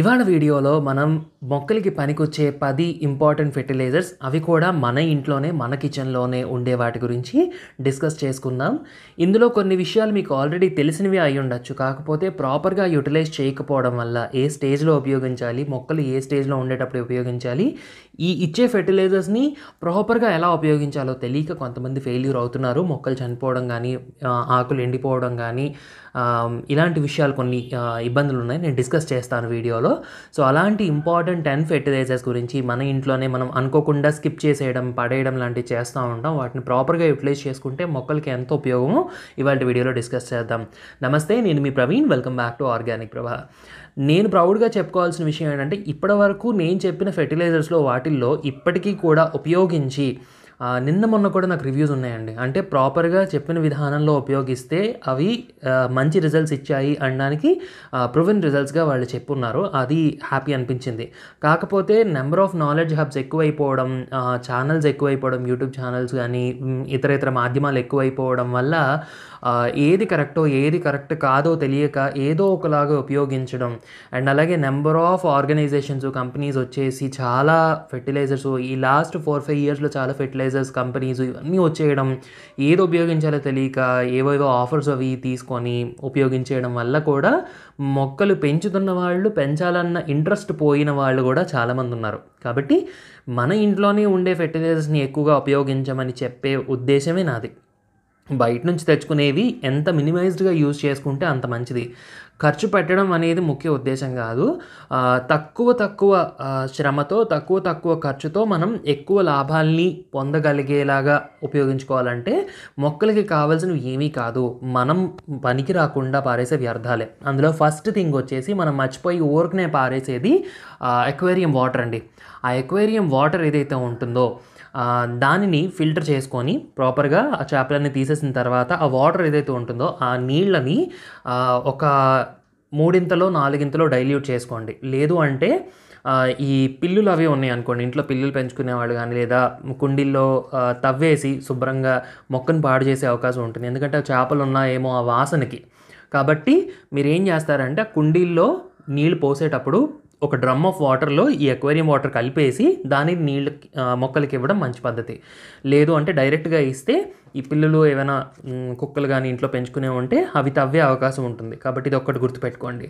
ఇవాళ వీడియోలో మనం మొక్కలకి పనికొచ్చే పది ఇంపార్టెంట్ ఫెర్టిలైజర్స్ అవి కూడా మన ఇంట్లోనే మన కిచెన్లోనే ఉండే వాటి గురించి డిస్కస్ చేసుకుందాం ఇందులో కొన్ని విషయాలు మీకు ఆల్రెడీ తెలిసినవి అయి ఉండొచ్చు కాకపోతే ప్రాపర్గా యూటిలైజ్ చేయకపోవడం వల్ల ఏ స్టేజ్లో ఉపయోగించాలి మొక్కలు ఏ స్టేజ్లో ఉండేటప్పుడు ఉపయోగించాలి ఈ ఇచ్చే ఫెర్టిలైజర్స్ని ప్రాపర్గా ఎలా ఉపయోగించాలో తెలియక కొంతమంది ఫెయిల్యూర్ అవుతున్నారు మొక్కలు చనిపోవడం కానీ ఆకులు ఎండిపోవడం కానీ ఇలాంటి విషయాలు కొన్ని ఇబ్బందులు ఉన్నాయి నేను డిస్కస్ చేస్తాను వీడియోలో సో అలాంటి ఇంపార్టెంట్ టెన్ ఫెర్టిలైజర్స్ గురించి మన ఇంట్లోనే మనం అనుకోకుండా స్కిప్ చేసేయడం పడేయడం లాంటివి చేస్తూ ఉంటాం వాటిని ప్రాపర్గా యూటిలైజ్ చేసుకుంటే మొక్కలకి ఎంతో ఉపయోగమో ఇవాళ వీడియోలో డిస్కస్ చేద్దాం నమస్తే నేను మీ Praveen welcome back to organic Prabha నేను ప్రౌడ్గా చెప్పుకోవాల్సిన విషయం ఏంటంటే ఇప్పటివరకు నేను చెప్పిన ఫెర్టిలైజర్స్లో వాటిల్లో ఇప్పటికీ కూడా ఉపయోగించి నిన్న మొన్న కూడా నాకు రివ్యూస్ ఉన్నాయండి అంటే ప్రాపర్గా చెప్పిన విధానంలో ఉపయోగిస్తే అవి మంచి రిజల్ట్స్ ఇచ్చాయి అనడానికి ప్రూవెన్ రిజల్ట్స్గా వాళ్ళు చెప్పున్నారు అది హ్యాపీ అనిపించింది కాకపోతే నెంబర్ ఆఫ్ నాలెడ్జ్ హబ్స్ ఎక్కువైపోవడం ఛానల్స్ ఎక్కువైపోవడం యూట్యూబ్ ఛానల్స్ కానీ ఇతర ఇతర మాధ్యమాలు ఎక్కువైపోవడం వల్ల ఏది కరెక్టో ఏది కరెక్ట్ కాదో తెలియక ఏదో ఒకలాగా ఉపయోగించడం అండ్ అలాగే నెంబర్ ఆఫ్ ఆర్గనైజేషన్స్ కంపెనీస్ వచ్చేసి చాలా ఫెర్టిలైజర్స్ ఈ లాస్ట్ ఫోర్ ఫైవ్ ఇయర్స్లో చాలా ఫెర్టిలైజర్స్ కంపెనీస్ ఇవన్నీ వచ్చేయడం ఏది ఉపయోగించాలో తెలియక ఏవేవో ఆఫర్స్ అవి తీసుకొని ఉపయోగించేయడం వల్ల కూడా మొక్కలు పెంచుతున్న వాళ్ళు పెంచాలన్న ఇంట్రెస్ట్ పోయిన వాళ్ళు కూడా చాలామంది ఉన్నారు కాబట్టి మన ఇంట్లోనే ఉండే ఫెర్టిలైజర్స్ని ఎక్కువగా ఉపయోగించమని చెప్పే ఉద్దేశమే నాది బయట నుంచి తెచ్చుకునేవి ఎంత మినిమైజ్డ్గా యూజ్ చేసుకుంటే అంత మంచిది ఖర్చు పెట్టడం అనేది ముఖ్య ఉద్దేశం కాదు తక్కువ తక్కువ శ్రమతో తక్కువ తక్కువ ఖర్చుతో మనం ఎక్కువ లాభాల్ని పొందగలిగేలాగా ఉపయోగించుకోవాలంటే మొక్కలకి కావాల్సినవి ఏమీ కాదు మనం పనికి రాకుండా పారేసే వ్యర్థాలే అందులో ఫస్ట్ థింగ్ వచ్చేసి మనం మర్చిపోయి ఊరికనే పారేసేది ఎక్వేరియం వాటర్ అండి ఆ ఎక్వేరియం వాటర్ ఏదైతే ఉంటుందో దానిని ఫిల్టర్ చేసుకొని ప్రాపర్గా ఆ చేపలన్నీ తీసేసిన తర్వాత ఆ వాటర్ ఏదైతే ఉంటుందో ఆ నీళ్ళని ఒక మూడింతలో నాలుగింతలో డైల్యూట్ చేసుకోండి లేదు అంటే ఈ పిల్లులు అవి ఉన్నాయి అనుకోండి ఇంట్లో పిల్లులు పెంచుకునే వాళ్ళు కానీ లేదా కుండీల్లో తవ్వేసి శుభ్రంగా మొక్కను పాడు చేసే అవకాశం ఉంటుంది ఎందుకంటే చేపలు ఉన్నాయేమో ఆ వాసనకి కాబట్టి మీరు ఏం చేస్తారంటే ఆ కుండీల్లో నీళ్ళు పోసేటప్పుడు ఒక డ్రమ్ ఆఫ్ వాటర్లో ఈ ఎక్వేరియం వాటర్ కలిపేసి దాని నీళ్ళు మొక్కలకి ఇవ్వడం మంచి పద్ధతి లేదు అంటే డైరెక్ట్గా ఇస్తే ఈ పిల్లులు ఏమైనా కుక్కలు కానీ ఇంట్లో పెంచుకునే ఉంటే అవి తవ్వే అవకాశం ఉంటుంది కాబట్టి ఇది ఒక్కటి గుర్తుపెట్టుకోండి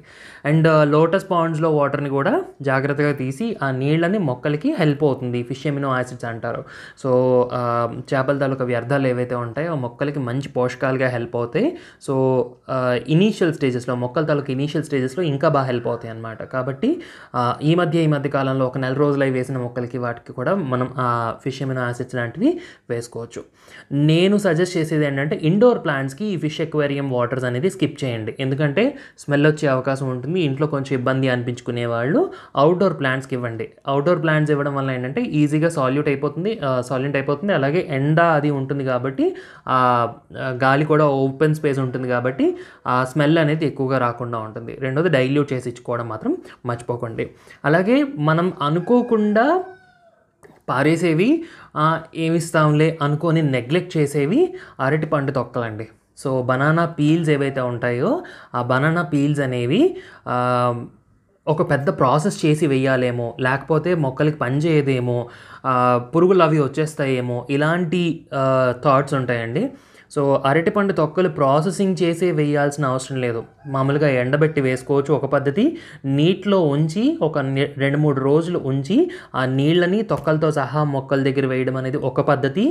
అండ్ లోటస్ పాండ్స్లో వాటర్ని కూడా జాగ్రత్తగా తీసి ఆ నీళ్ళని మొక్కలకి హెల్ప్ అవుతుంది ఫిష్ ఎమినో యాసిడ్స్ అంటారు సో చేపల తాలూకా వ్యర్థాలు ఏవైతే ఉంటాయో మొక్కలకి మంచి పోషకాలుగా హెల్ప్ అవుతాయి సో ఇనీషియల్ స్టేజెస్లో మొక్కల తాలూకా ఇనీషియల్ స్టేజెస్లో ఇంకా బాగా హెల్ప్ అవుతాయి అనమాట కాబట్టి ఈ మధ్య ఈ మధ్య కాలంలో ఒక నెల రోజులు వేసిన మొక్కలకి వాటికి కూడా మనం ఆ ఫిష్ ఎమినో యాసిడ్స్ లాంటివి వేసుకోవచ్చు నేను నేను సజెస్ట్ చేసేది ఏంటంటే ఇండోర్ ప్లాంట్స్కి ఈ ఫిష్ ఎక్వేరియం వాటర్స్ అనేది స్కిప్ చేయండి ఎందుకంటే స్మెల్ వచ్చే అవకాశం ఉంటుంది ఇంట్లో కొంచెం ఇబ్బంది అనిపించుకునే వాళ్ళు అవుట్డోర్ ప్లాంట్స్కి ఇవ్వండి అవుట్డోర్ ప్లాంట్స్ ఇవ్వడం వల్ల ఏంటంటే ఈజీగా సాల్యూట్ అయిపోతుంది సాల్యూట్ అయిపోతుంది అలాగే ఎండ అది ఉంటుంది కాబట్టి గాలి కూడా ఓపెన్ స్పేస్ ఉంటుంది కాబట్టి ఆ స్మెల్ అనేది ఎక్కువగా రాకుండా ఉంటుంది రెండోది డైల్యూట్ చేసి ఇచ్చుకోవడం మాత్రం మర్చిపోకండి అలాగే మనం అనుకోకుండా పారేసేవి ఏమిస్తాంలే అనుకొని నెగ్లెక్ట్ చేసేవి అరటి పండు తొక్కలండి సో బనానా పీల్స్ ఏవైతే ఉంటాయో ఆ బనానా పీల్స్ అనేవి ఒక పెద్ద ప్రాసెస్ చేసి వేయాలేమో లేకపోతే మొక్కలకి పనిచేయదేమో పురుగులు అవి వచ్చేస్తాయేమో ఇలాంటి థాట్స్ ఉంటాయండి సో అరటిపండు తొక్కలు ప్రాసెసింగ్ చేసి వేయాల్సిన అవసరం లేదు మామూలుగా ఎండబెట్టి వేసుకోవచ్చు ఒక పద్ధతి నీటిలో ఉంచి ఒక రెండు మూడు రోజులు ఉంచి ఆ నీళ్ళని తొక్కలతో సహా మొక్కల దగ్గర వేయడం అనేది ఒక పద్ధతి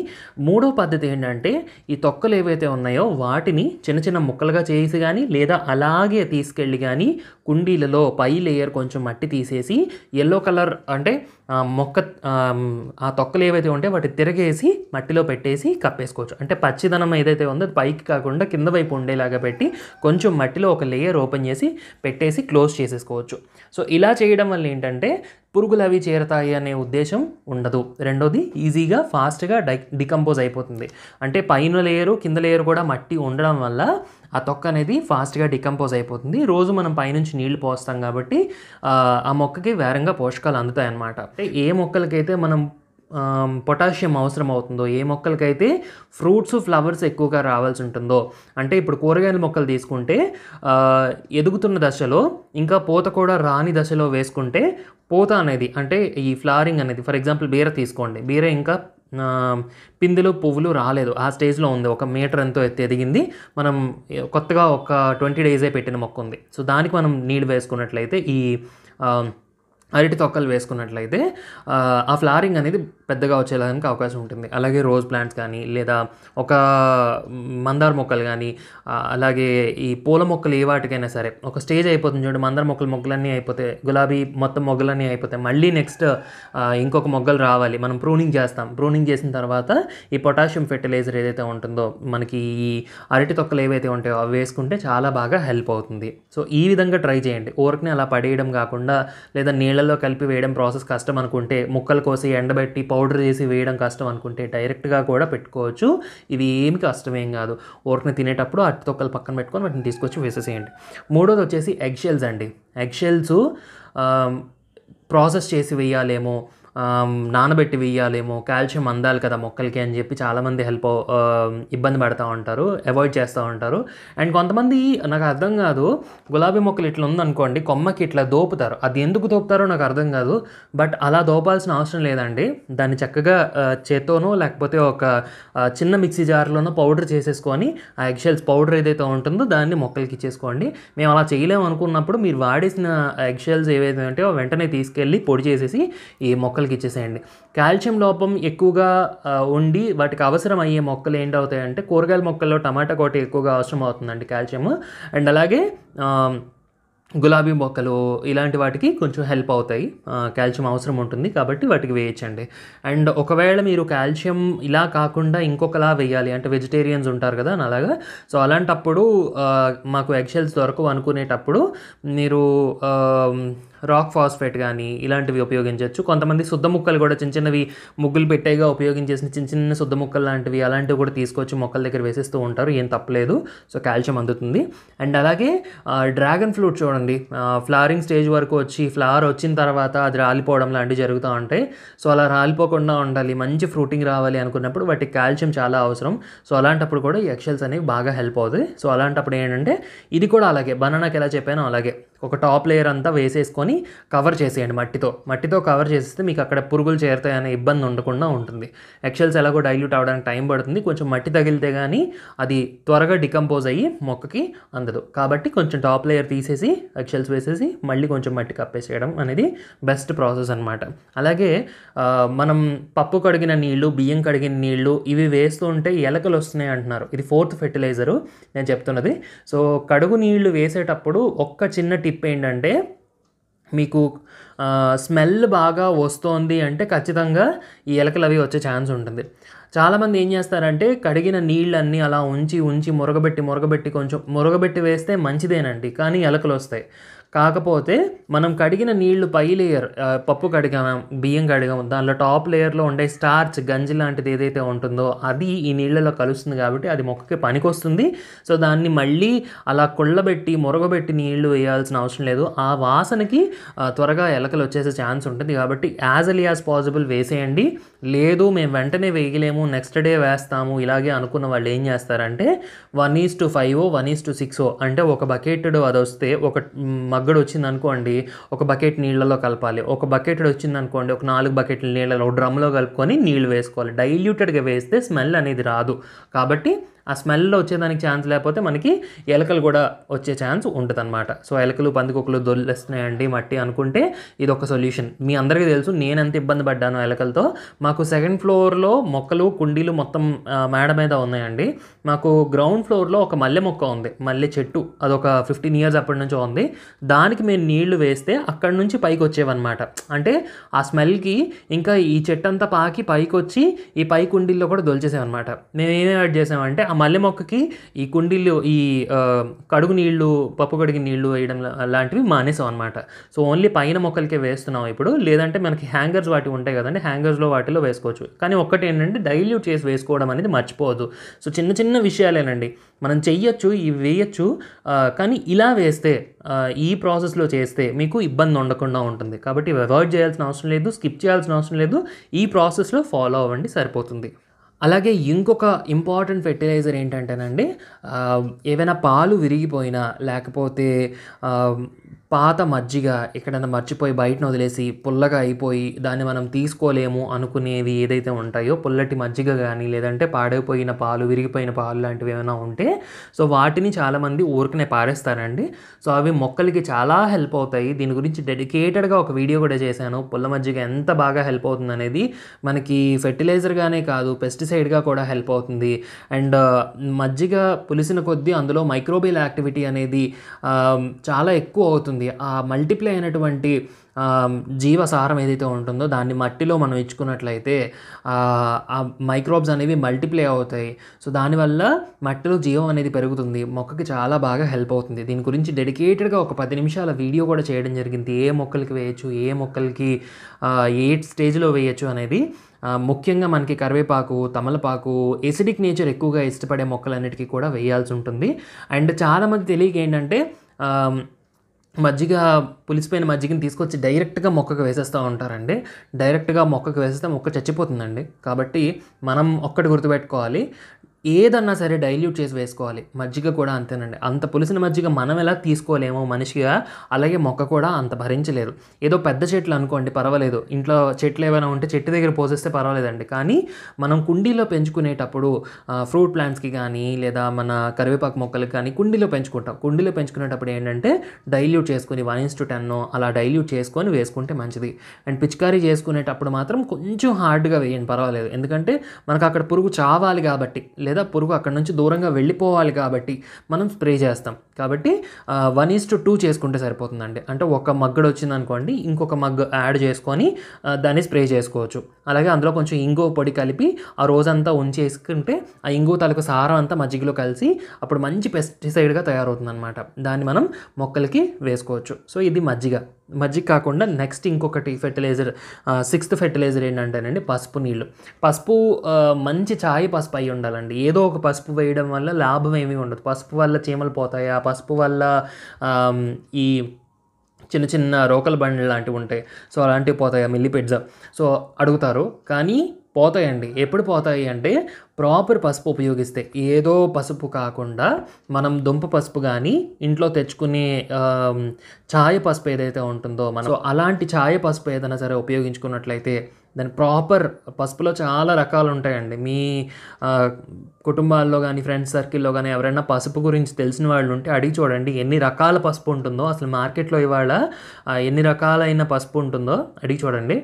మూడో పద్ధతి ఏంటంటే ఈ తొక్కలు ఏవైతే ఉన్నాయో వాటిని చిన్న చిన్న ముక్కలుగా చేసి కానీ లేదా అలాగే తీసుకెళ్ళి కానీ కుండీలలో పై లేయర్ కొంచెం మట్టి తీసేసి ఎల్లో కలర్ అంటే మొక్క ఆ తొక్కలు ఏవైతే ఉంటే వాటి తిరగేసి మట్టిలో పెట్టేసి కప్పేసుకోవచ్చు అంటే పచ్చిదనం ఏదైతే ఉందో అది పైకి కాకుండా కింద వైపు ఉండేలాగా పెట్టి కొంచెం మట్టిలో ఒక లేయర్ ఓపెన్ చేసి పెట్టేసి క్లోజ్ చేసేసుకోవచ్చు సో ఇలా చేయడం వల్ల ఏంటంటే పురుగులు అవి చేరతాయి అనే ఉద్దేశం ఉండదు రెండోది ఈజీగా ఫాస్ట్గా డై డికంపోజ్ అయిపోతుంది అంటే పైన లేయరు కింద లేయరు కూడా మట్టి ఉండడం వల్ల ఆ తొక్క అనేది ఫాస్ట్గా డికంపోజ్ అయిపోతుంది రోజు మనం పైనుంచి నీళ్లు పోస్తాం కాబట్టి ఆ మొక్కకి వేరంగా పోషకాలు అందుతాయి అన్నమాట ఏ మొక్కలకైతే మనం పొటాషియం అవసరం అవుతుందో ఏ మొక్కలకైతే ఫ్రూట్స్ ఫ్లవర్స్ ఎక్కువగా రావాల్సి ఉంటుందో అంటే ఇప్పుడు కూరగాయల మొక్కలు తీసుకుంటే ఎదుగుతున్న దశలో ఇంకా పూత కూడా రాని దశలో వేసుకుంటే పూత అనేది అంటే ఈ ఫ్లవరింగ్ అనేది ఫర్ ఎగ్జాంపుల్ బీర తీసుకోండి బీర ఇంకా పిందులు పువ్వులు రాలేదు ఆ స్టేజ్లో ఉంది ఒక మీటర్ ఎంతో ఎదిగింది మనం కొత్తగా ఒక ట్వంటీ డేసే పెట్టిన మొక్క ఉంది సో దానికి మనం నీళ్ళు వేసుకున్నట్లయితే ఈ అరటి తొక్కలు వేసుకున్నట్లయితే ఆ ఫ్లారింగ్ అనేది పెద్దగా వచ్చేదానికి అవకాశం ఉంటుంది అలాగే రోజ్ ప్లాంట్స్ కానీ లేదా ఒక మందార మొక్కలు కానీ అలాగే ఈ పూల మొక్కలు ఏ వాటికైనా సరే ఒక స్టేజ్ అయిపోతుంది చూడండి మందార మొక్కలు మొగ్గలన్నీ అయిపోతాయి గులాబీ మొత్తం మొగ్గలన్నీ అయిపోతాయి మళ్ళీ నెక్స్ట్ ఇంకొక మొగ్గలు రావాలి మనం ప్రూనింగ్ చేస్తాం ప్రూనింగ్ చేసిన తర్వాత ఈ పొటాషియం ఫెర్టిలైజర్ ఏదైతే ఉంటుందో మనకి ఈ అరటి తొక్కలు ఏవైతే ఉంటాయో అవి వేసుకుంటే చాలా బాగా హెల్ప్ అవుతుంది సో ఈ విధంగా ట్రై చేయండి ఊరికనే అలా పడేయడం కాకుండా లేదా నీళ్ళ నీళ్ళల్లో కలిపి వేయడం ప్రాసెస్ కష్టం అనుకుంటే ముక్కలు కోసి ఎండబెట్టి పౌడర్ చేసి వేయడం కష్టం అనుకుంటే డైరెక్ట్గా కూడా పెట్టుకోవచ్చు ఇవి ఏమి కష్టమేం కాదు ఓర్క్ని తినేటప్పుడు అట్టి తొక్కలు పక్కన పెట్టుకొని వాటిని తీసుకొచ్చి వేసేసేయండి మూడోది వచ్చేసి ఎగ్ షెల్స్ అండి ఎగ్ షెల్స్ ప్రాసెస్ చేసి వేయాలేమో నానబెట్టి వేయాలేమో కాల్షియం అందాలి కదా మొక్కలకి అని చెప్పి చాలామంది హెల్ప్ ఇబ్బంది పడుతూ ఉంటారు అవాయిడ్ చేస్తూ ఉంటారు అండ్ కొంతమంది నాకు అర్థం కాదు గులాబీ మొక్కలు ఇట్లా ఉందనుకోండి కొమ్మకి ఇట్లా దోపుతారు అది ఎందుకు దోపుతారో నాకు అర్థం కాదు బట్ అలా దోపాల్సిన అవసరం లేదండి దాన్ని చక్కగా చేత్తోనో లేకపోతే ఒక చిన్న మిక్సీ జార్లోనో పౌడర్ చేసేసుకొని ఆ ఎగ్షెల్స్ పౌడర్ ఏదైతే ఉంటుందో దాన్ని మొక్కలకి ఇచ్చేసుకోండి మేము అలా చేయలేము అనుకున్నప్పుడు మీరు వాడేసిన ఎగ్షెల్స్ ఏవైతే ఉంటాయో వెంటనే తీసుకెళ్ళి పొడి చేసేసి ఈ మొక్కలు మొక్కలకి ఇచ్చేసేయండి కాల్షియం లోపం ఎక్కువగా ఉండి వాటికి అవసరం అయ్యే మొక్కలు ఏంటవుతాయంటే కూరగాయల మొక్కల్లో టమాటా కోట ఎక్కువగా అవసరం అవుతుందండి కాల్షియం అండ్ అలాగే గులాబీ మొక్కలు ఇలాంటి వాటికి కొంచెం హెల్ప్ అవుతాయి కాల్షియం అవసరం ఉంటుంది కాబట్టి వాటికి వేయించండి అండ్ ఒకవేళ మీరు కాల్షియం ఇలా కాకుండా ఇంకొకలా వేయాలి అంటే వెజిటేరియన్స్ ఉంటారు కదా అలాగా సో అలాంటప్పుడు మాకు ఎగ్షెల్స్ దొరకవు అనుకునేటప్పుడు మీరు రాక్ ఫాస్ఫేట్ కానీ ఇలాంటివి ఉపయోగించవచ్చు కొంతమంది శుద్ధ ముక్కలు కూడా చిన్న చిన్నవి ముగ్గులు పెట్టేగా ఉపయోగించేసిన చిన్న చిన్న శుద్ధ ముక్కలు లాంటివి అలాంటివి కూడా తీసుకొచ్చి మొక్కల దగ్గర వేసేస్తూ ఉంటారు ఏం తప్పలేదు సో కాల్షియం అందుతుంది అండ్ అలాగే డ్రాగన్ ఫ్రూట్ చూడండి ఫ్లవరింగ్ స్టేజ్ వరకు వచ్చి ఫ్లవర్ వచ్చిన తర్వాత అది రాలిపోవడం లాంటివి జరుగుతూ ఉంటాయి సో అలా రాలిపోకుండా ఉండాలి మంచి ఫ్రూటింగ్ రావాలి అనుకున్నప్పుడు వాటికి కాల్షియం చాలా అవసరం సో అలాంటప్పుడు కూడా ఈ ఎక్షల్స్ అనేవి బాగా హెల్ప్ అవుతుంది సో అలాంటప్పుడు ఏంటంటే ఇది కూడా అలాగే బనానాకి ఎలా చెప్పానో అలాగే ఒక టాప్ లేయర్ అంతా వేసేసుకొని కవర్ చేసేయండి మట్టితో మట్టితో కవర్ చేసేస్తే మీకు అక్కడ పురుగులు చేరుతాయనే ఇబ్బంది ఉండకుండా ఉంటుంది ఎక్సెల్స్ ఎలాగో డైల్యూట్ అవ్వడానికి టైం పడుతుంది కొంచెం మట్టి తగిలితే కానీ అది త్వరగా డికంపోజ్ అయ్యి మొక్కకి అందదు కాబట్టి కొంచెం టాప్ లేయర్ తీసేసి ఎక్సెల్స్ వేసేసి మళ్ళీ కొంచెం మట్టి కప్పేసేయడం అనేది బెస్ట్ ప్రాసెస్ అనమాట అలాగే మనం పప్పు కడిగిన నీళ్లు బియ్యం కడిగిన నీళ్లు ఇవి వేస్తూ ఉంటే ఎలకలు వస్తున్నాయి అంటున్నారు ఇది ఫోర్త్ ఫెర్టిలైజరు నేను చెప్తున్నది సో కడుగు నీళ్లు వేసేటప్పుడు ఒక్క చిన్న టిప్ ఏంటంటే మీకు స్మెల్ బాగా వస్తోంది అంటే ఖచ్చితంగా ఈ ఎలకలు అవి వచ్చే ఛాన్స్ ఉంటుంది చాలామంది ఏం చేస్తారంటే కడిగిన నీళ్ళన్నీ అలా ఉంచి ఉంచి మురగబెట్టి మురగబెట్టి కొంచెం మురగబెట్టి వేస్తే మంచిదేనండి కానీ ఎలకలు వస్తాయి కాకపోతే మనం కడిగిన నీళ్లు పై లేయర్ పప్పు కడిగాం బియ్యం కడిగాం దానిలో టాప్ లేయర్లో ఉండే స్టార్చ్ గంజి లాంటిది ఏదైతే ఉంటుందో అది ఈ నీళ్ళలో కలుస్తుంది కాబట్టి అది మొక్కకి పనికొస్తుంది సో దాన్ని మళ్ళీ అలా కుళ్ళబెట్టి మురగబెట్టి నీళ్లు వేయాల్సిన అవసరం లేదు ఆ వాసనకి త్వరగా ఎలకలు వచ్చేసే ఛాన్స్ ఉంటుంది కాబట్టి యాజ్ అలీ యాజ్ పాసిబుల్ వేసేయండి లేదు మేము వెంటనే వేయలేము నెక్స్ట్ డే వేస్తాము ఇలాగే అనుకున్న వాళ్ళు ఏం చేస్తారంటే one is to five one is to six అంటే ఒక బకెట్ అది వస్తే ఒక మగ్గడు వచ్చింది అనుకోండి ఒక బకెట్ నీళ్ళలో కలపాలి ఒక బకెట్ వచ్చింది అనుకోండి ఒక నాలుగు బకెట్ల నీళ్ళలో డ్రమ్లో కలుపుకొని నీళ్ళు వేసుకోవాలి డైల్యూటెడ్గా వేస్తే స్మెల్ అనేది రాదు కాబట్టి ఆ స్మెల్ వచ్చేదానికి ఛాన్స్ లేకపోతే మనకి ఎలకలు కూడా వచ్చే ఛాన్స్ ఉంటుందన్నమాట సో ఎలకలు పందికొక్కలు దొల్లేస్తున్నాయండి మట్టి అనుకుంటే ఇది ఒక సొల్యూషన్ మీ అందరికీ తెలుసు నేను ఎంత ఇబ్బంది పడ్డాను ఎలకలతో మాకు సెకండ్ ఫ్లోర్లో మొక్కలు కుండీలు మొత్తం మేడ మీద ఉన్నాయండి మాకు గ్రౌండ్ ఫ్లోర్లో ఒక మల్లె మొక్క ఉంది మల్లె చెట్టు అదొక ఫిఫ్టీన్ ఇయర్స్ అప్పటి నుంచో ఉంది దానికి మేము నీళ్లు వేస్తే అక్కడి నుంచి పైకి వచ్చేవన్నమాట అంటే ఆ స్మెల్కి ఇంకా ఈ చెట్టు అంతా పాకి పైకి వచ్చి ఈ పై కుండీల్లో కూడా దొలిచేసామన్నమాట మేము ఏమేమి యాడ్ చేసామంటే ఆ మల్లె మొక్కకి ఈ కుండీలు ఈ కడుగు నీళ్లు పప్పు కడిగి నీళ్లు వేయడం లాంటివి మానేసాం అనమాట సో ఓన్లీ పైన మొక్కలకే వేస్తున్నాం ఇప్పుడు లేదంటే మనకి హ్యాంగర్స్ వాటి ఉంటాయి కదండి హ్యాంగర్స్లో వాటిలో వేసుకోవచ్చు కానీ ఒక్కటి ఏంటంటే డైల్యూట్ చేసి వేసుకోవడం అనేది మర్చిపోవద్దు సో చిన్న చిన్న విషయాలేనండి మనం చెయ్యొచ్చు ఇవి వేయచ్చు కానీ ఇలా వేస్తే ఈ ప్రాసెస్లో చేస్తే మీకు ఇబ్బంది ఉండకుండా ఉంటుంది కాబట్టి అవాయిడ్ చేయాల్సిన అవసరం లేదు స్కిప్ చేయాల్సిన అవసరం లేదు ఈ ప్రాసెస్లో ఫాలో అవ్వండి సరిపోతుంది అలాగే ఇంకొక ఇంపార్టెంట్ ఫెర్టిలైజర్ ఏంటంటేనండి ఏవైనా పాలు విరిగిపోయినా లేకపోతే పాత మజ్జిగ ఎక్కడైనా మర్చిపోయి బయటను వదిలేసి పుల్లగా అయిపోయి దాన్ని మనం తీసుకోలేము అనుకునేవి ఏదైతే ఉంటాయో పుల్లటి మజ్జిగ కానీ లేదంటే పాడైపోయిన పాలు విరిగిపోయిన పాలు లాంటివి ఏమైనా ఉంటే సో వాటిని చాలామంది ఊరికనే పారేస్తారండి సో అవి మొక్కలకి చాలా హెల్ప్ అవుతాయి దీని గురించి డెడికేటెడ్గా ఒక వీడియో కూడా చేశాను పుల్ల మజ్జిగ ఎంత బాగా హెల్ప్ అవుతుంది అనేది మనకి ఫెర్టిలైజర్గానే కాదు పెస్టిసైడ్గా కూడా హెల్ప్ అవుతుంది అండ్ మజ్జిగ పులిసిన కొద్దీ అందులో మైక్రోబియల్ యాక్టివిటీ అనేది చాలా ఎక్కువ అవుతుంది ఉంటుంది ఆ మల్టిప్లై అయినటువంటి జీవసారం ఏదైతే ఉంటుందో దాన్ని మట్టిలో మనం ఇచ్చుకున్నట్లయితే ఆ మైక్రోబ్స్ అనేవి మల్టిప్లై అవుతాయి సో దానివల్ల మట్టిలో జీవం అనేది పెరుగుతుంది మొక్కకి చాలా బాగా హెల్ప్ అవుతుంది దీని గురించి డెడికేటెడ్గా ఒక పది నిమిషాల వీడియో కూడా చేయడం జరిగింది ఏ మొక్కలకి వేయచ్చు ఏ మొక్కలకి ఏ స్టేజ్లో వేయచ్చు అనేది ముఖ్యంగా మనకి కరివేపాకు తమలపాకు ఎసిడిక్ నేచర్ ఎక్కువగా ఇష్టపడే మొక్కలన్నిటికీ కూడా వేయాల్సి ఉంటుంది అండ్ చాలామంది తెలియక ఏంటంటే మజ్జిగ పులిసిపోయిన మజ్జిగని తీసుకొచ్చి డైరెక్ట్గా మొక్కకు వేసేస్తూ ఉంటారండి డైరెక్ట్గా మొక్కకు వేసేస్తే మొక్క చచ్చిపోతుందండి కాబట్టి మనం ఒక్కటి గుర్తుపెట్టుకోవాలి ఏదన్నా సరే డైల్యూట్ చేసి వేసుకోవాలి మజ్జిగ కూడా అంతేనండి అంత పులిసిన మజ్జిగ మనం ఎలా తీసుకోలేమో మనిషిగా అలాగే మొక్క కూడా అంత భరించలేదు ఏదో పెద్ద చెట్లు అనుకోండి పర్వాలేదు ఇంట్లో చెట్లు ఏమైనా ఉంటే చెట్టు దగ్గర పోసేస్తే పర్వాలేదండి కానీ మనం కుండీలో పెంచుకునేటప్పుడు ఫ్రూట్ ప్లాంట్స్కి కానీ లేదా మన కరివేపాకు మొక్కలకి కానీ కుండీలో పెంచుకుంటాం కుండీలో పెంచుకునేటప్పుడు ఏంటంటే డైల్యూట్ చేసుకుని వన్ ఇన్స్ టు టెన్ అలా డైల్యూట్ చేసుకొని వేసుకుంటే మంచిది అండ్ పిచికారీ చేసుకునేటప్పుడు మాత్రం కొంచెం హార్డ్గా వేయండి పర్వాలేదు ఎందుకంటే మనకు అక్కడ పురుగు చావాలి కాబట్టి లేదా పురుగు అక్కడ నుంచి దూరంగా వెళ్ళిపోవాలి కాబట్టి మనం స్ప్రే చేస్తాం కాబట్టి వన్ ఈస్ టు టూ చేసుకుంటే సరిపోతుందండి అంటే ఒక మగ్గడు వచ్చింది అనుకోండి ఇంకొక మగ్ యాడ్ చేసుకొని దాన్ని స్ప్రే చేసుకోవచ్చు అలాగే అందులో కొంచెం ఇంగో పొడి కలిపి ఆ రోజంతా ఉంచేసుకుంటే ఆ ఇంగు తలకు సారం అంతా మజ్జిగలో కలిసి అప్పుడు మంచి పెస్టిసైడ్గా తయారవుతుందన్నమాట దాన్ని మనం మొక్కలకి వేసుకోవచ్చు సో ఇది మజ్జిగ మజ్జిగ కాకుండా నెక్స్ట్ ఇంకొకటి ఫెర్టిలైజర్ సిక్స్త్ ఫెర్టిలైజర్ ఏంటంటేనండి పసుపు నీళ్ళు పసుపు మంచి ఛాయ్ పసుపు అయి ఉండాలండి ఏదో ఒక పసుపు వేయడం వల్ల లాభం ఏమీ ఉండదు పసుపు వల్ల చీమలు పోతాయి ఆ పసుపు వల్ల ఈ చిన్న చిన్న రోకల బండ్లు లాంటివి ఉంటాయి సో అలాంటివి పోతాయి ఆ మిల్లిపెడ్జా సో అడుగుతారు కానీ పోతాయండి ఎప్పుడు పోతాయి అంటే ప్రాపర్ పసుపు ఉపయోగిస్తే ఏదో పసుపు కాకుండా మనం దుంప పసుపు కానీ ఇంట్లో తెచ్చుకునే ఛాయ పసుపు ఏదైతే ఉంటుందో మనం అలాంటి ఛాయ పసుపు ఏదైనా సరే ఉపయోగించుకున్నట్లయితే దాని ప్రాపర్ పసుపులో చాలా రకాలు ఉంటాయండి మీ కుటుంబాల్లో కానీ ఫ్రెండ్స్ సర్కిల్లో కానీ ఎవరైనా పసుపు గురించి తెలిసిన వాళ్ళు ఉంటే అడిగి చూడండి ఎన్ని రకాల పసుపు ఉంటుందో అసలు మార్కెట్లో ఇవాళ ఎన్ని రకాలైన పసుపు ఉంటుందో అడిగి చూడండి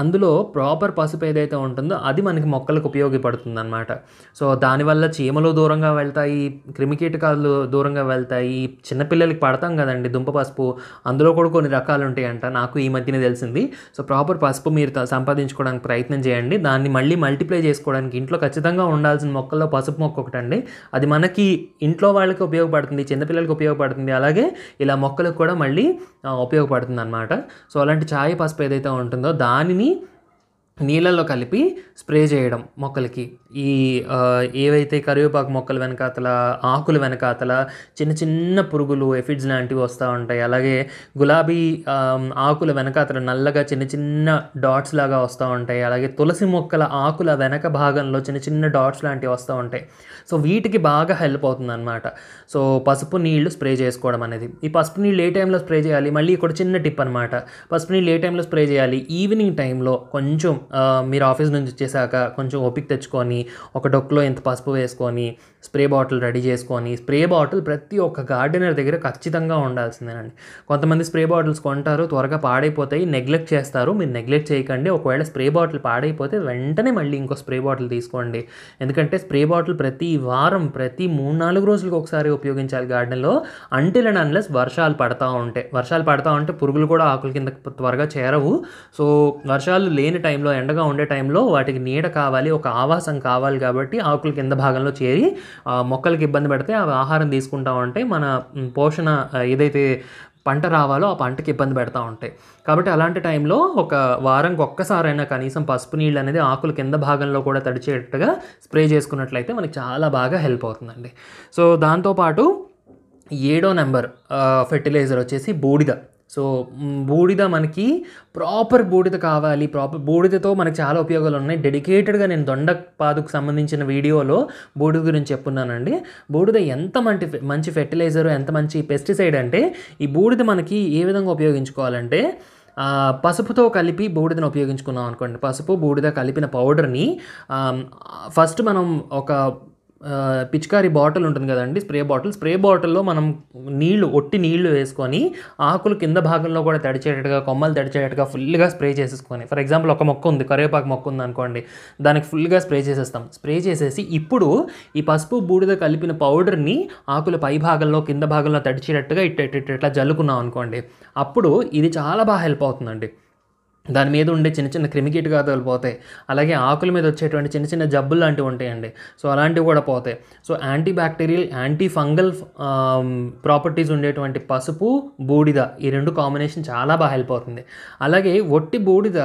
అందులో ప్రాపర్ పసుపు ఏదైతే ఉంటుందో అది మనకి మొక్కలకు ఉపయోగపడుతుంది అనమాట సో దానివల్ల చీమలు దూరంగా వెళ్తాయి క్రిమికీటకాలు దూరంగా వెళ్తాయి చిన్నపిల్లలకి పడతాం కదండి దుంప పసుపు అందులో కూడా కొన్ని రకాలు ఉంటాయంట నాకు ఈ మధ్యనే తెలిసింది సో ప్రాపర్ పసుపు మీరు సంపాదించుకోవడానికి ప్రయత్నం చేయండి దాన్ని మళ్ళీ మల్టిప్లై చేసుకోవడానికి ఇంట్లో ఖచ్చితంగా ఉండాల్సిన మొక్కల్లో పసుపు మొక్క ఒకటి అండి అది మనకి ఇంట్లో వాళ్ళకి ఉపయోగపడుతుంది చిన్నపిల్లలకి ఉపయోగపడుతుంది అలాగే ఇలా మొక్కలకు కూడా మళ్ళీ ఉపయోగపడుతుంది అనమాట సో అలాంటి ఛాయ్ పసుపు ఏదైతే ఉంటుందో దానిని నీళ్ళల్లో కలిపి స్ప్రే చేయడం మొక్కలకి ఈ ఏవైతే కరివేపాకు మొక్కల వెనకాతల ఆకుల వెనకాతల చిన్న చిన్న పురుగులు ఎఫిడ్స్ లాంటివి వస్తూ ఉంటాయి అలాగే గులాబీ ఆకుల వెనకాతల నల్లగా చిన్న చిన్న డాట్స్ లాగా వస్తూ ఉంటాయి అలాగే తులసి మొక్కల ఆకుల వెనక భాగంలో చిన్న చిన్న డాట్స్ లాంటివి వస్తూ ఉంటాయి సో వీటికి బాగా హెల్ప్ అవుతుంది అనమాట సో పసుపు నీళ్లు స్ప్రే చేసుకోవడం అనేది ఈ పసుపు నీళ్ళు ఏ టైంలో స్ప్రే చేయాలి మళ్ళీ ఇక్కడ చిన్న టిప్ అనమాట పసుపు నీళ్ళు ఏ టైంలో స్ప్రే చేయాలి ఈవినింగ్ టైంలో కొంచెం మీరు ఆఫీస్ నుంచి వచ్చేసాక కొంచెం ఓపిక తెచ్చుకొని ఒక డొక్కులో ఇంత పసుపు వేసుకొని స్ప్రే బాటిల్ రెడీ చేసుకొని స్ప్రే బాటిల్ ప్రతి ఒక్క గార్డెనర్ దగ్గర ఖచ్చితంగా ఉండాల్సిందేనండి కొంతమంది స్ప్రే బాటిల్స్ కొంటారు త్వరగా పాడైపోతాయి నెగ్లెక్ట్ చేస్తారు మీరు నెగ్లెక్ట్ చేయకండి ఒకవేళ స్ప్రే బాటిల్ పాడైపోతే వెంటనే మళ్ళీ ఇంకో స్ప్రే బాటిల్ తీసుకోండి ఎందుకంటే స్ప్రే బాటిల్ ప్రతి వారం ప్రతి మూడు నాలుగు రోజులకు ఒకసారి ఉపయోగించాలి గార్డెన్లో అంటిల్ అండ్ అన్లెస్ వర్షాలు పడతా ఉంటాయి వర్షాలు పడతా ఉంటే పురుగులు కూడా ఆకుల కింద త్వరగా చేరవు సో వర్షాలు లేని టైంలో ఎండగా ఉండే టైంలో వాటికి నీడ కావాలి ఒక ఆవాసం కావాలి కాబట్టి ఆకుల కింద భాగంలో చేరి మొక్కలకి ఇబ్బంది పెడితే అవి ఆహారం తీసుకుంటా ఉంటే మన పోషణ ఏదైతే పంట రావాలో ఆ పంటకి ఇబ్బంది పెడతా ఉంటాయి కాబట్టి అలాంటి టైంలో ఒక వారంకి ఒక్కసారైనా కనీసం పసుపు నీళ్ళు అనేది ఆకుల కింద భాగంలో కూడా తడిచేటట్టుగా స్ప్రే చేసుకున్నట్లయితే మనకి చాలా బాగా హెల్ప్ అవుతుందండి సో దాంతోపాటు ఏడో నెంబర్ ఫెర్టిలైజర్ వచ్చేసి బూడిద సో బూడిద మనకి ప్రాపర్ బూడిద కావాలి ప్రాపర్ బూడిదతో మనకు చాలా ఉపయోగాలు ఉన్నాయి డెడికేటెడ్గా నేను దొండపాదుకు సంబంధించిన వీడియోలో బూడిద గురించి చెప్పున్నానండి బూడిద ఎంత మంచి మంచి ఫెర్టిలైజర్ ఎంత మంచి పెస్టిసైడ్ అంటే ఈ బూడిద మనకి ఏ విధంగా ఉపయోగించుకోవాలంటే పసుపుతో కలిపి బూడిదను ఉపయోగించుకున్నాం అనుకోండి పసుపు బూడిద కలిపిన పౌడర్ని ఫస్ట్ మనం ఒక పిచికారి బాటిల్ ఉంటుంది కదండి స్ప్రే బాటిల్ స్ప్రే బాటిల్లో మనం నీళ్లు ఒట్టి నీళ్లు వేసుకొని ఆకులు కింద భాగంలో కూడా తడిచేటట్టుగా కొమ్మలు తడిచేటట్టుగా ఫుల్గా స్ప్రే చేసేసుకొని ఫర్ ఎగ్జాంపుల్ ఒక మొక్క ఉంది కరివేపాకు మొక్క ఉంది అనుకోండి దానికి ఫుల్గా స్ప్రే చేసేస్తాం స్ప్రే చేసేసి ఇప్పుడు ఈ పసుపు బూడిద కలిపిన పౌడర్ని ఆకుల పై భాగంలో కింద భాగంలో తడిచేటట్టుగా ఇట్ట ఇట్లా జల్లుకున్నాం అనుకోండి అప్పుడు ఇది చాలా బాగా హెల్ప్ అవుతుందండి దాని మీద ఉండే చిన్న చిన్న క్రిమికీటగా పోతాయి అలాగే ఆకుల మీద వచ్చేటువంటి చిన్న చిన్న జబ్బులు లాంటివి ఉంటాయండి సో అలాంటివి కూడా పోతాయి so anti bacterial anti fungal properties ఉండేటువంటి పసుపు బూడిద ఈ రెండు కాంబినేషన్ చాలా బాగా హెల్ప్ అవుతుంది అలాగే ఒట్టి బూడిద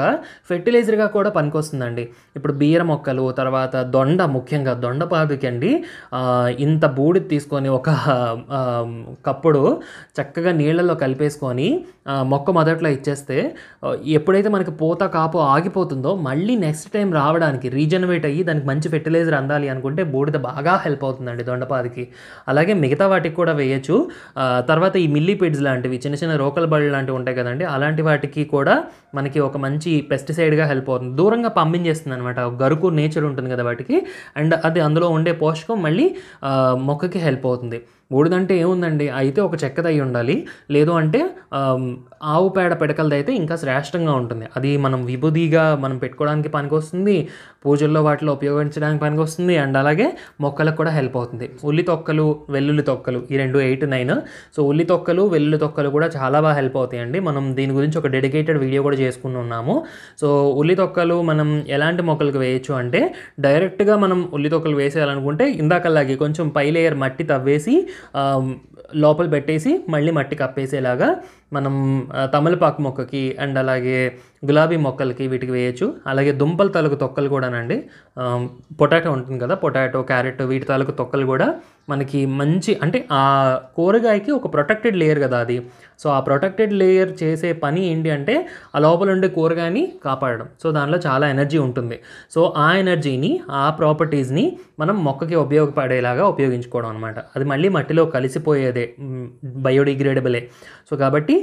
ఫెర్టిలైజర్గా కూడా పనికొస్తుందండి ఇప్పుడు బీర మొక్కలు తర్వాత దొండ ముఖ్యంగా దొండ పాదుకండి ఇంత బూడిద తీసుకొని ఒక కప్పుడు చక్కగా నీళ్ళల్లో కలిపేసుకొని మొక్క మొదట్లో ఇచ్చేస్తే ఎప్పుడైతే ఎప్పుడైతే మనకి పూత కాపు ఆగిపోతుందో మళ్ళీ నెక్స్ట్ టైం రావడానికి రీజనరేట్ అయ్యి దానికి మంచి ఫెర్టిలైజర్ అందాలి అనుకుంటే బూడిద బాగా హెల్ప్ అవుతుందండి దొండపాదికి అలాగే మిగతా వాటికి కూడా వేయచ్చు తర్వాత ఈ మిల్లీ పిడ్స్ లాంటివి చిన్న చిన్న రోకల్ బళ్ళు లాంటివి ఉంటాయి కదండి అలాంటి వాటికి కూడా మనకి ఒక మంచి పెస్టిసైడ్గా హెల్ప్ అవుతుంది దూరంగా పంపించేస్తుంది అనమాట గరుకు నేచర్ ఉంటుంది కదా వాటికి అండ్ అది అందులో ఉండే పోషకం మళ్ళీ మొక్కకి హెల్ప్ అవుతుంది బూడిదంటే ఏముందండి అయితే ఒక చెక్కది అయి ఉండాలి లేదు అంటే ఆవు పేడ పిడకలదైతే ఇంకా శ్రేష్టంగా ఉంటుంది అది మనం విభూదిగా మనం పెట్టుకోవడానికి పనికొస్తుంది పూజల్లో వాటిలో ఉపయోగించడానికి పనికొస్తుంది అండ్ అలాగే మొక్కలకు కూడా హెల్ప్ అవుతుంది ఉల్లి తొక్కలు వెల్లుల్లి తొక్కలు ఈ రెండు ఎయిట్ నైన్ సో ఉల్లి తొక్కలు వెల్లుల్లి తొక్కలు కూడా చాలా బాగా హెల్ప్ అవుతాయండి మనం దీని గురించి ఒక డెడికేటెడ్ వీడియో కూడా చేసుకుని ఉన్నాము సో ఉల్లి తొక్కలు మనం ఎలాంటి మొక్కలకు వేయచ్చు అంటే డైరెక్ట్గా మనం ఉల్లి తొక్కలు వేసేయాలనుకుంటే ఇందాకలాగే కొంచెం పై లేయర్ మట్టి తవ్వేసి లోపల పెట్టేసి మళ్ళీ మట్టి కప్పేసేలాగా మనం తమలపాకు మొక్కకి అండ్ అలాగే గులాబీ మొక్కలకి వీటికి వేయచ్చు అలాగే దుంపల తలకు తొక్కలు కూడానండి పొటాటో ఉంటుంది కదా పొటాటో క్యారెట్ వీటి తలకు తొక్కలు కూడా మనకి మంచి అంటే ఆ కూరగాయకి ఒక ప్రొటెక్టెడ్ లేయర్ కదా అది సో ఆ ప్రొటెక్టెడ్ లేయర్ చేసే పని ఏంటి అంటే ఆ లోపల ఉండే కూరగాయని కాపాడడం సో దానిలో చాలా ఎనర్జీ ఉంటుంది సో ఆ ఎనర్జీని ఆ ప్రాపర్టీస్ని మనం మొక్కకి ఉపయోగపడేలాగా ఉపయోగించుకోవడం అనమాట అది మళ్ళీ మట్టిలో కలిసిపోయేదే బయోడిగ్రేడబులే సో కాబట్టి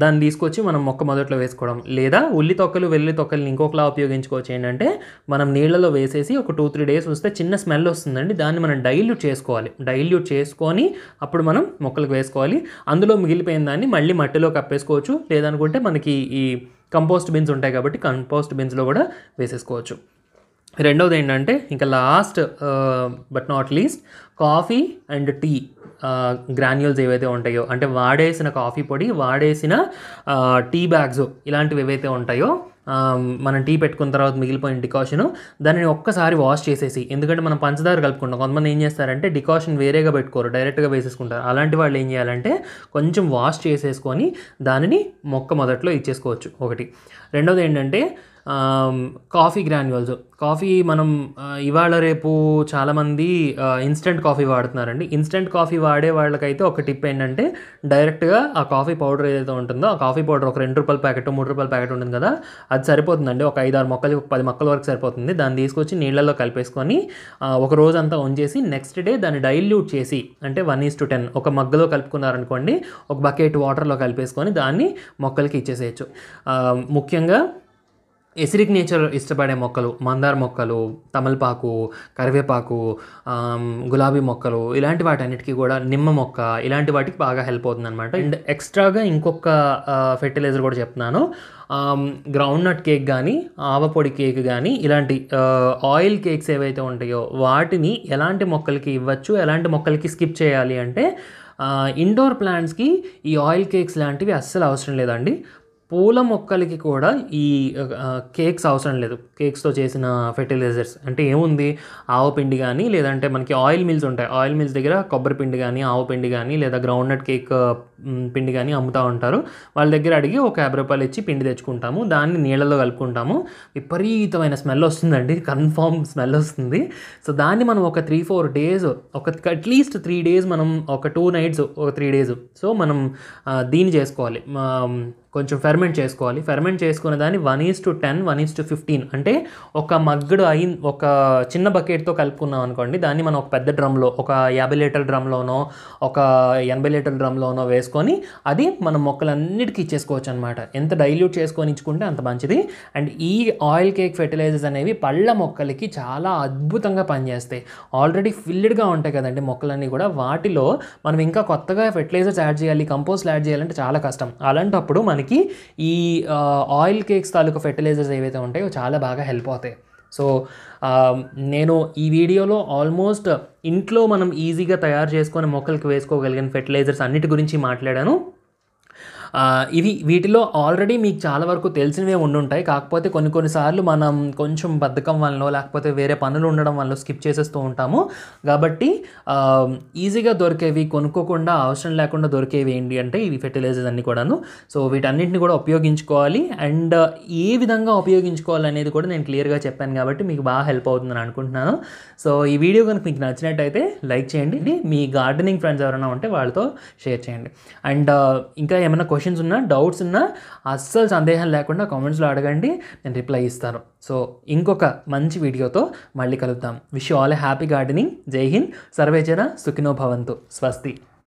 దాన్ని తీసుకొచ్చి మనం మొక్క మొదట్లో వేసుకోవడం లేదా ఉల్లి తొక్కలు వెల్లి తొక్కలు ఇంకొకలా ఉపయోగించుకోవచ్చు ఏంటంటే మనం నీళ్ళలో వేసేసి ఒక టూ త్రీ డేస్ వస్తే చిన్న స్మెల్ వస్తుందండి దాన్ని మనం డైల్యూట్ చేసుకోవాలి డైల్యూట్ చేసుకొని అప్పుడు మనం మొక్కలకు వేసుకోవాలి అందులో మిగిలిపోయిన దాన్ని మళ్ళీ మట్టిలో కప్పేసుకోవచ్చు లేదనుకుంటే మనకి ఈ కంపోస్ట్ బిన్స్ ఉంటాయి కాబట్టి కంపోస్ట్ బిన్స్లో కూడా వేసేసుకోవచ్చు రెండవది ఏంటంటే ఇంకా last but not least coffee and tea granules ఏవైతే ఉంటాయో అంటే వాడేసిన కాఫీ పొడి వాడేసిన టీ uh, బ్యాగ్స్ ఇలాంటివి ఏవైతే ఉంటాయో um, మనం టీ పెట్టుకున్న తర్వాత మిగిలిపోయిన డికాషను దానిని ఒక్కసారి వాష్ చేసేసి ఎందుకంటే మనం పంచదార కలుపుకుంటాం కొంతమంది ఏం చేస్తారంటే డికాషన్ వేరేగా పెట్టుకోరు డైరెక్ట్గా వేసేసుకుంటారు అలాంటి వాళ్ళు ఏం చేయాలంటే కొంచెం వాష్ చేసేసుకొని దానిని మొక్క మొదట్లో ఇచ్చేసుకోవచ్చు ఒకటి రెండోది ఏంటంటే కాఫీ గ్రాన్యూల్స్ కాఫీ మనం ఇవాళ రేపు చాలామంది ఇన్స్టెంట్ కాఫీ వాడుతున్నారండి ఇన్స్టెంట్ కాఫీ వాడే వాళ్ళకైతే ఒక టిప్ ఏంటంటే డైరెక్ట్గా ఆ కాఫీ పౌడర్ ఏదైతే ఉంటుందో ఆ కాఫీ పౌడర్ ఒక రెండు రూపాయల ప్యాకెట్ మూడు రూపాయల ప్యాకెట్ ఉంటుంది కదా అది సరిపోతుందండి ఒక ఐదు ఆరు మొక్కలు ఒక పది మొక్కల వరకు సరిపోతుంది దాన్ని తీసుకొచ్చి నీళ్ళల్లో కలిపేసుకొని ఒక రోజంతా ఉంచేసి నెక్స్ట్ డే దాన్ని డైల్యూట్ చేసి అంటే వన్ ఈస్ టు టెన్ ఒక మగ్గలో కలుపుకున్నారనుకోండి ఒక బకెట్ వాటర్లో కలిపేసుకొని దాన్ని మొక్కలకి ఇచ్చేసేయచ్చు ముఖ్యంగా ఎసిడిక్ నేచర్ ఇష్టపడే మొక్కలు మందార మొక్కలు తమలపాకు కరివేపాకు గులాబీ మొక్కలు ఇలాంటి వాటన్నిటికీ కూడా నిమ్మ మొక్క ఇలాంటి వాటికి బాగా హెల్ప్ అవుతుంది అనమాట అండ్ ఎక్స్ట్రాగా ఇంకొక ఫెర్టిలైజర్ కూడా చెప్తున్నాను గ్రౌండ్ నట్ కేక్ కానీ ఆవపొడి కేక్ కానీ ఇలాంటి ఆయిల్ కేక్స్ ఏవైతే ఉంటాయో వాటిని ఎలాంటి మొక్కలకి ఇవ్వచ్చు ఎలాంటి మొక్కలకి స్కిప్ చేయాలి అంటే ఇండోర్ ప్లాంట్స్కి ఈ ఆయిల్ కేక్స్ లాంటివి అస్సలు అవసరం లేదండి పూల మొక్కలకి కూడా ఈ కేక్స్ అవసరం లేదు కేక్స్తో చేసిన ఫెర్టిలైజర్స్ అంటే ఏముంది ఆవు పిండి కానీ లేదంటే మనకి ఆయిల్ మిల్స్ ఉంటాయి ఆయిల్ మిల్స్ దగ్గర కొబ్బరి పిండి కానీ ఆవు పిండి కానీ లేదా గ్రౌండ్నట్ కేక్ పిండి కానీ అమ్ముతూ ఉంటారు వాళ్ళ దగ్గర అడిగి ఒక యాభై రూపాయలు ఇచ్చి పిండి తెచ్చుకుంటాము దాన్ని నీళ్ళలో కలుపుకుంటాము విపరీతమైన స్మెల్ వస్తుందండి కన్ఫామ్ స్మెల్ వస్తుంది సో దాన్ని మనం ఒక త్రీ ఫోర్ డేస్ ఒక అట్లీస్ట్ త్రీ డేస్ మనం ఒక టూ నైట్స్ ఒక త్రీ డేస్ సో మనం దీన్ని చేసుకోవాలి కొంచెం ఫెర్మెంట్ చేసుకోవాలి ఫెర్మెంట్ చేసుకున్న దాన్ని one is to ten one is to fifteen అంటే ఒక మగ్గుడు అయిన ఒక చిన్న బకెట్తో కలుపుకున్నాం అనుకోండి దాన్ని మనం ఒక పెద్ద డ్రమ్లో ఒక యాభై లీటర్ డ్రమ్లోనో ఒక ఎనభై లీటర్ డ్రమ్లోనో వేసుకున్నాం చేసుకొని అది మన మొక్కలన్నిటికీ ఇచ్చేసుకోవచ్చు అనమాట ఎంత డైల్యూట్ చేసుకొని ఇచ్చుకుంటే అంత మంచిది అండ్ ఈ ఆయిల్ కేక్ ఫెర్టిలైజర్స్ అనేవి పళ్ళ మొక్కలకి చాలా అద్భుతంగా పనిచేస్తాయి ఆల్రెడీ ఫిల్డ్గా ఉంటాయి కదండి మొక్కలన్నీ కూడా వాటిలో మనం ఇంకా కొత్తగా ఫెర్టిలైజర్స్ యాడ్ చేయాలి కంపోస్ట్ యాడ్ చేయాలంటే చాలా కష్టం అలాంటప్పుడు మనకి ఈ ఆయిల్ కేక్స్ తాలూకు ఫెర్టిలైజర్స్ ఏవైతే ఉంటాయో చాలా బాగా హెల్ప్ అవుతాయి సో నేను ఈ వీడియోలో ఆల్మోస్ట్ ఇంట్లో మనం ఈజీగా తయారు చేసుకొని మొక్కలకి వేసుకోగలిగిన ఫెర్టిలైజర్స్ అన్నిటి గురించి మాట్లాడాను ఇవి వీటిలో ఆల్రెడీ మీకు చాలా వరకు తెలిసినవే ఉండుంటాయి కాకపోతే కొన్ని కొన్నిసార్లు మనం కొంచెం బద్ధకం వల్ల లేకపోతే వేరే పనులు ఉండడం వల్ల స్కిప్ చేసేస్తూ ఉంటాము కాబట్టి ఈజీగా దొరికేవి కొనుక్కోకుండా అవసరం లేకుండా దొరికేవి ఏంటి అంటే ఇవి ఫెర్టిలైజర్స్ అన్నీ కూడాను సో వీటన్నిటిని కూడా ఉపయోగించుకోవాలి అండ్ ఏ విధంగా ఉపయోగించుకోవాలి అనేది కూడా నేను క్లియర్గా చెప్పాను కాబట్టి మీకు బాగా హెల్ప్ అవుతుందని అనుకుంటున్నాను సో ఈ వీడియో కనుక మీకు నచ్చినట్టయితే లైక్ చేయండి మీ గార్డెనింగ్ ఫ్రెండ్స్ ఎవరైనా ఉంటే వాళ్ళతో షేర్ చేయండి అండ్ ఇంకా ఏమైనా క్వశ్చన్ క్వశ్చన్స్ ఉన్నా డౌట్స్ ఉన్నా అస్సలు సందేహం లేకుండా కామెంట్స్లో అడగండి నేను రిప్లై ఇస్తాను సో ఇంకొక మంచి వీడియోతో మళ్ళీ కలుద్దాం wish all a happy gardening Jai Hind సర్వేజన సుఖినో భవంతు స్వస్తి